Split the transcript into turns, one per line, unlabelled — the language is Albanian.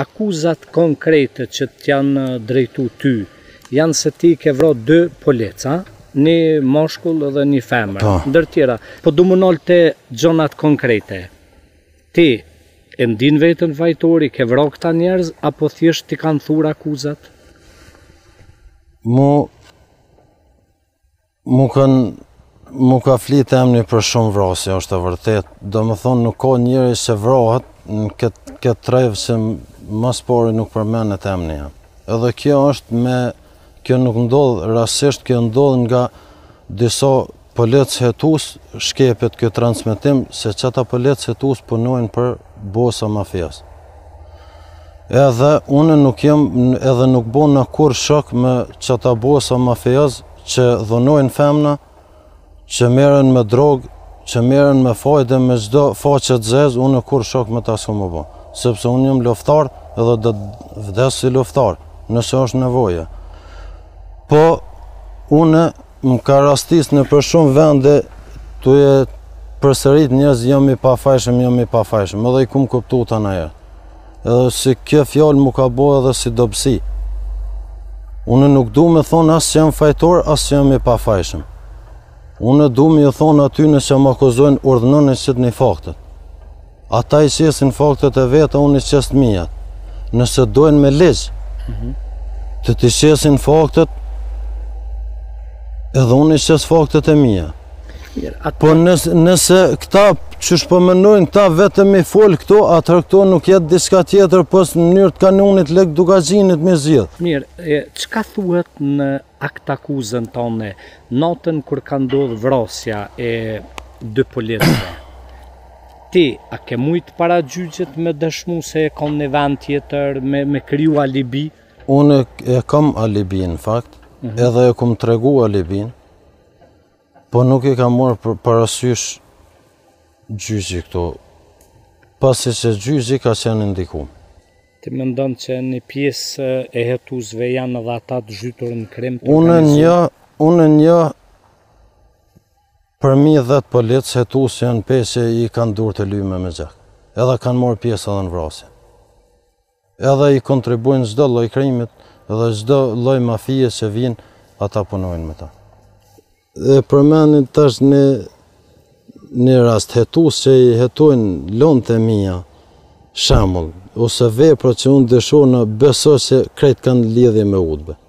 akuzat konkrete që t'janë drejtu ty, janë se ti ke vro dë poleca, një moshkull dhe një femër, po. ndër tjera. Po du më nolë të gjonat konkrete, ti e ndin vetën vajtori, ke vro këta njerëz, apo thjesht ti kanë thur akuzat?
Mu, mu kanë, mu ka flitë emni për shumë vrasje, është e vërtet. Do më thonë, nuk ka njëri që vrohet në këtë, këtë trejvë më pori nuk përmen në temni jam. Edhe kjo është me, kjo nuk ndodhë, rasisht kjo ndodhë nga disa pëllet hetus shkepet kjo transmitim, se që ta pëllet hetus punojnë për bosa mafias. Edhe unë nuk jem, edhe nuk bo në kur shok me që ta bosa mafias që dhonojnë femna, që meren me drogë, që meren me fajde, me gjdo faqet zezë, unë kur shok me ta s'ku më bo sepse unë jëmë loftar edhe dhe vdes si loftar, nëse është nevoje. Po, unë më ka rastis në për shumë vende të e përsërit njëzë jëmë i pafajshëm, jëmë i pafajshëm, edhe i kumë këptu të në e. Edhe si kjo fjallë më ka bo edhe si dobësi. Unë nuk du me thonë asë që jam fajtor, asë që jam i pafajshëm. Unë du me thonë aty nëse më akuzojnë urdhënën e qëtë një faktët ata i sesin faktet e veta unë i sesë të mijat. Nëse dojnë me legjë, të të sesin faktet, edhe unë i sesë faktet e mija. Atë... Po nëse, këta që shpëmënojnë po ta vetëm i folë këto, atër këto nuk jetë diska tjetër pos në njërë të kanunit lëk dukazinit me zhjetë.
Mirë, që ka thuhet në aktakuzën të tonë, natën kër ka ndodhë vrasja e dy policëve? ti a ke mujt para gjyqet me dëshmu se e kom në vend tjetër, me, me kryu alibi?
Unë e kam alibi në fakt, mm -hmm. edhe e kom tregu alibin, po nuk e kam morë për parasysh gjyqi këto, pasi që gjyqi ka se në ndikum.
Ti më ndonë që një piesë e hetuzve zveja në dhe ata të zhytur në krem? Unë një,
unë një Për mi dhe po të polit se tu janë pesje i kanë dur të lyme me gjak. Edhe kanë morë pjesë edhe në vrasje. Edhe i kontribuin zdo loj krimit edhe zdo loj mafije që vinë ata punojnë me ta. Dhe përmenin të është një, një rast hetu se i hetuin lonë të mija shamull, ose vej për që unë dëshurë në besoj se kretë kanë lidhje me udbe.